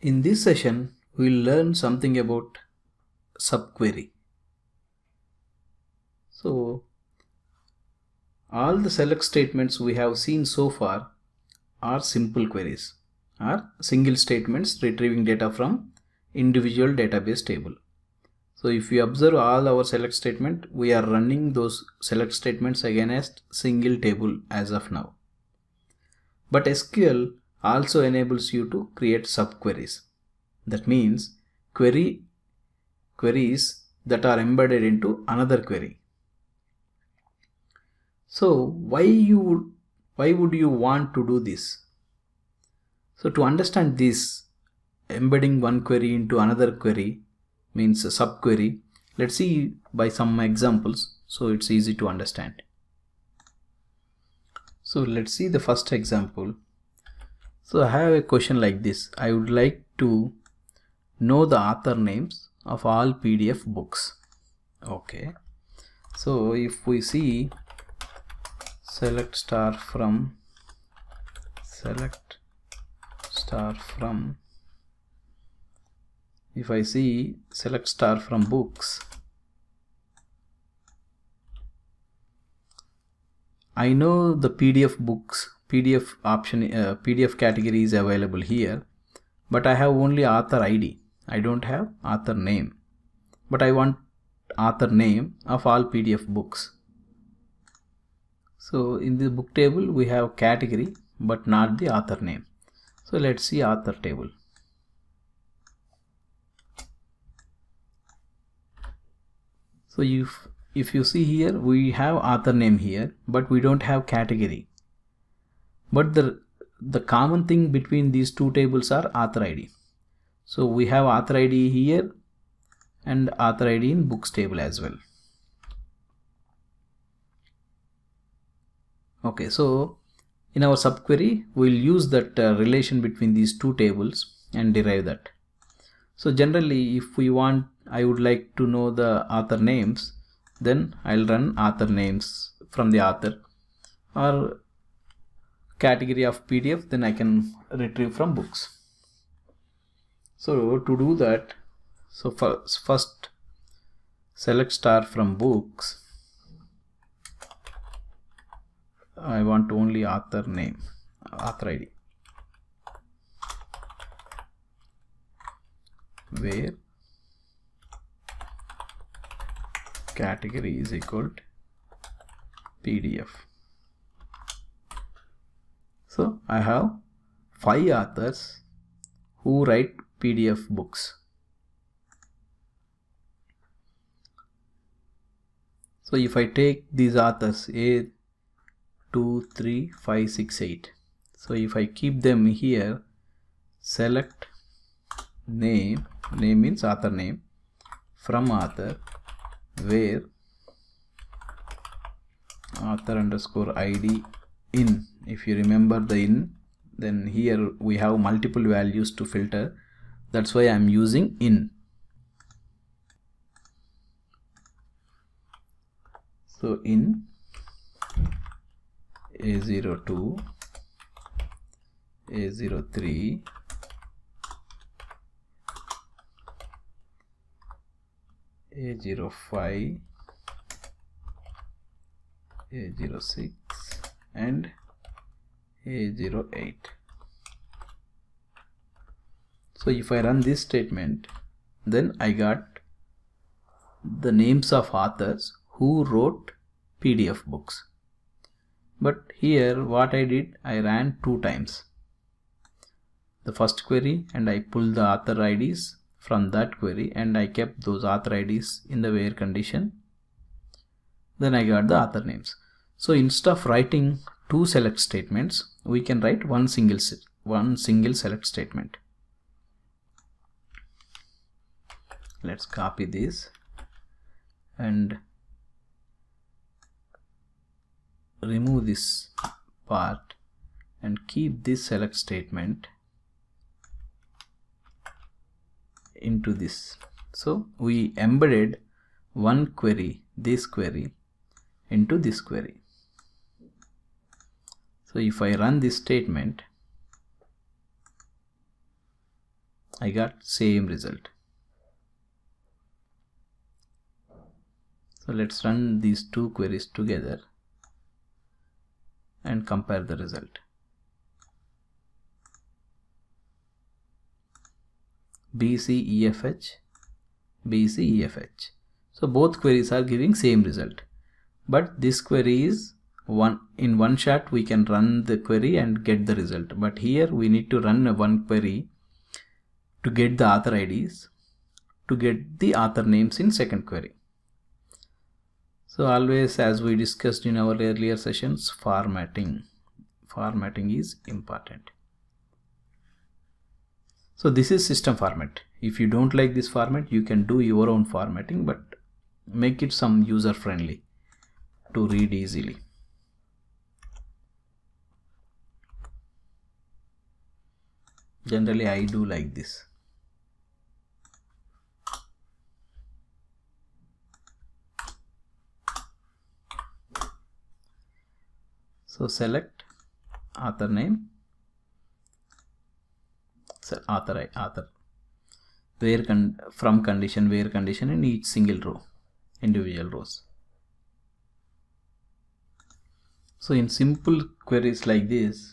In this session, we'll learn something about subquery. So, all the select statements we have seen so far are simple queries, are single statements retrieving data from individual database table. So if you observe all our select statement, we are running those select statements against single table as of now. But SQL also enables you to create subqueries. That means query queries that are embedded into another query. So why you would why would you want to do this? So to understand this embedding one query into another query means a subquery. Let's see by some examples so it's easy to understand. So let's see the first example. So I have a question like this. I would like to know the author names of all PDF books. Okay. So if we see select star from select star from if I see select star from books I know the PDF books PDF option, uh, PDF category is available here, but I have only author ID. I don't have author name, but I want author name of all PDF books. So in the book table, we have category, but not the author name. So let's see author table. So if, if you see here, we have author name here, but we don't have category. But the, the common thing between these two tables are author ID. So we have author ID here and author ID in books table as well. Okay, so in our subquery, we'll use that uh, relation between these two tables and derive that. So generally, if we want, I would like to know the author names, then I'll run author names from the author or category of PDF then I can retrieve from books. So to do that, so first select star from books. I want only author name, author ID. Where category is equal to PDF. So I have five authors who write PDF books. So if I take these authors A, 2, 3, 5, 6, 8. So if I keep them here, select name, name means author name, from author where author underscore id in if you remember the in then here we have multiple values to filter that's why I'm using in so in a02 a03 a05 a06 and a so if I run this statement then I got the names of authors who wrote PDF books but here what I did I ran two times the first query and I pulled the author IDs from that query and I kept those author IDs in the where condition then I got the author names so instead of writing two select statements, we can write one single, one single select statement. Let's copy this and remove this part and keep this select statement into this. So we embedded one query, this query into this query. So if I run this statement, I got same result. So let's run these two queries together and compare the result. BCEFH, BCEFH. So both queries are giving same result, but this query is one in one shot we can run the query and get the result but here we need to run one query to get the author IDs to get the author names in second query so always as we discussed in our earlier sessions formatting formatting is important so this is system format if you don't like this format you can do your own formatting but make it some user friendly to read easily generally I do like this so select author name so author I author where con from condition where condition in each single row individual rows so in simple queries like this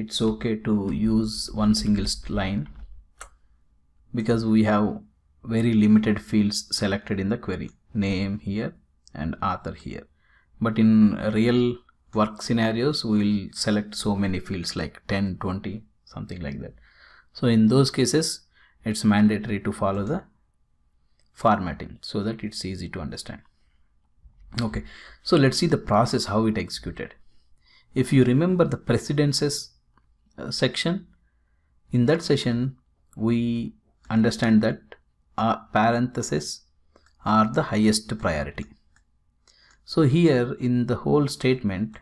it's okay to use one single line because we have very limited fields selected in the query name here and author here but in real work scenarios we will select so many fields like 10 20 something like that so in those cases it's mandatory to follow the formatting so that it's easy to understand okay so let's see the process how it executed if you remember the precedences uh, section. In that session, we understand that uh, parentheses are the highest priority. So here in the whole statement,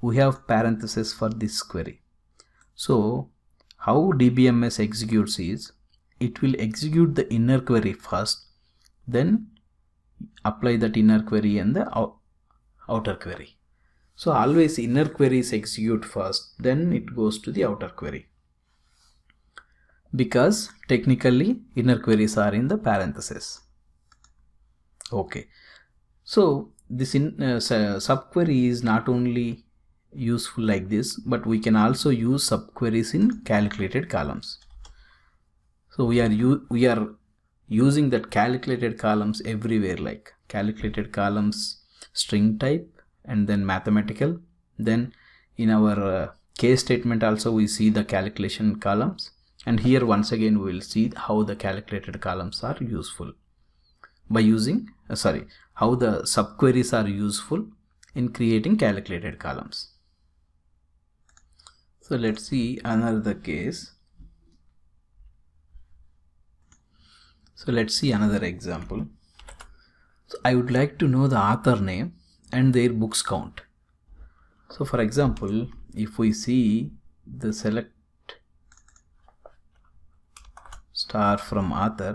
we have parentheses for this query. So how DBMS executes is, it will execute the inner query first, then apply that inner query and the outer query. So always inner queries execute first, then it goes to the outer query. Because technically inner queries are in the parentheses. Okay. So this in, uh, uh, subquery is not only useful like this, but we can also use subqueries in calculated columns. So we are we are using that calculated columns everywhere like calculated columns string type and then mathematical. Then in our uh, case statement also we see the calculation columns and here once again we will see how the calculated columns are useful by using uh, sorry how the subqueries are useful in creating calculated columns. So let's see another case. So let's see another example. So I would like to know the author name and their books count. So for example, if we see the select star from author,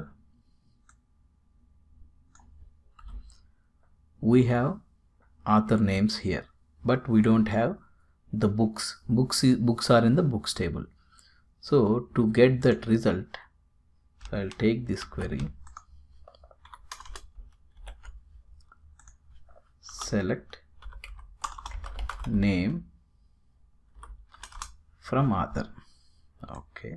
we have author names here, but we don't have the books. Books, books are in the books table. So to get that result, I'll take this query select name from author okay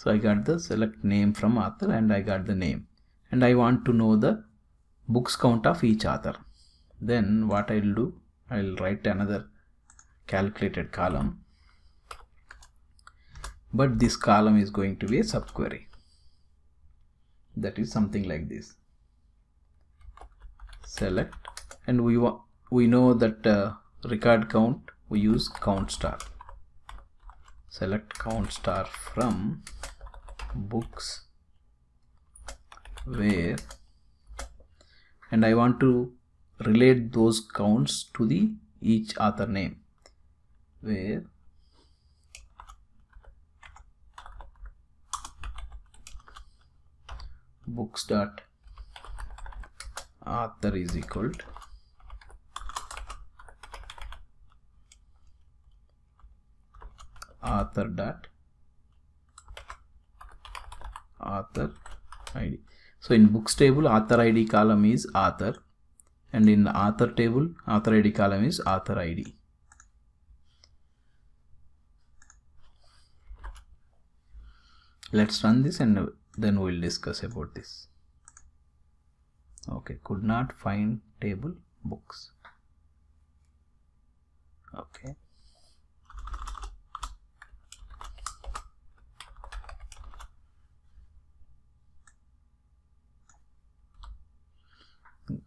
so I got the select name from author and I got the name and I want to know the books count of each author then what I'll do I'll write another calculated column but this column is going to be a subquery that is something like this select and we want we know that uh, record count we use count star select count star from books where and I want to relate those counts to the each author name where books dot author is equal to author dot author id so in books table author id column is author and in the author table author id column is author id let's run this and then we'll discuss about this okay could not find table books okay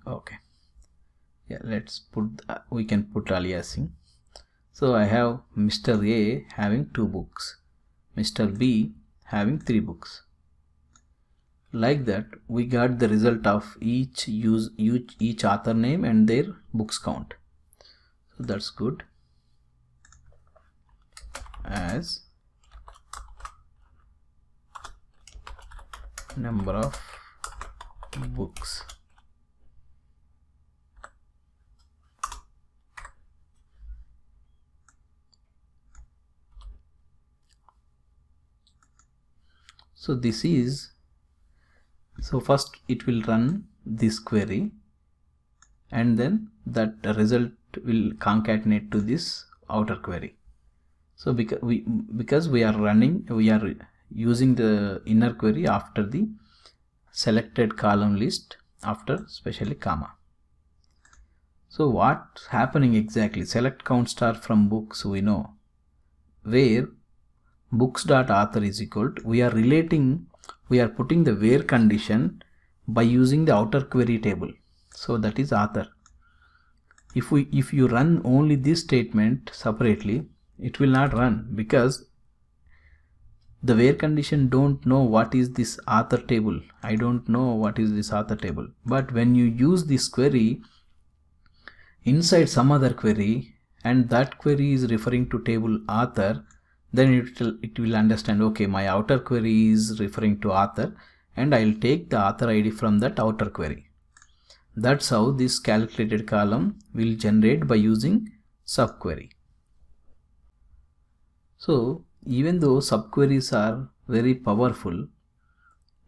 okay yeah let's put uh, we can put aliasing so i have mr a having two books mr b having three books like that we got the result of each use each, author name and their books count so that's good as number of books so this is so first it will run this query and then that result will concatenate to this outer query. So because we, because we are running, we are using the inner query after the selected column list after specially comma. So what's happening exactly? Select count star from books we know where books dot author is equal to we are relating we are putting the where condition by using the outer query table so that is author if we if you run only this statement separately it will not run because the where condition don't know what is this author table i don't know what is this author table but when you use this query inside some other query and that query is referring to table author then it will, it will understand okay my outer query is referring to author and I will take the author ID from that outer query. That's how this calculated column will generate by using subquery. So even though subqueries are very powerful,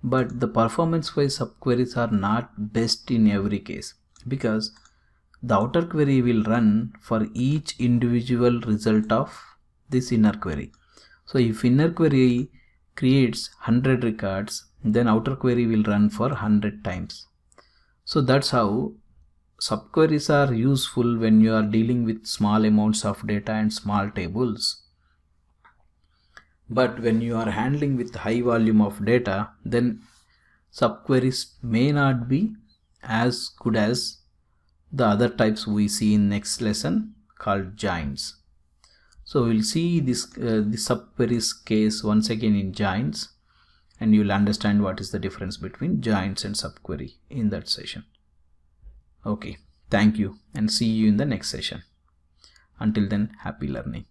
but the performance wise subqueries are not best in every case because the outer query will run for each individual result of this inner query. So if inner query creates 100 records, then outer query will run for 100 times. So that's how subqueries are useful when you are dealing with small amounts of data and small tables. But when you are handling with high volume of data, then subqueries may not be as good as the other types we see in next lesson called giants. So we'll see this uh, the subqueries case once again in joins and you'll understand what is the difference between joins and subquery in that session. Okay, thank you and see you in the next session. Until then, happy learning.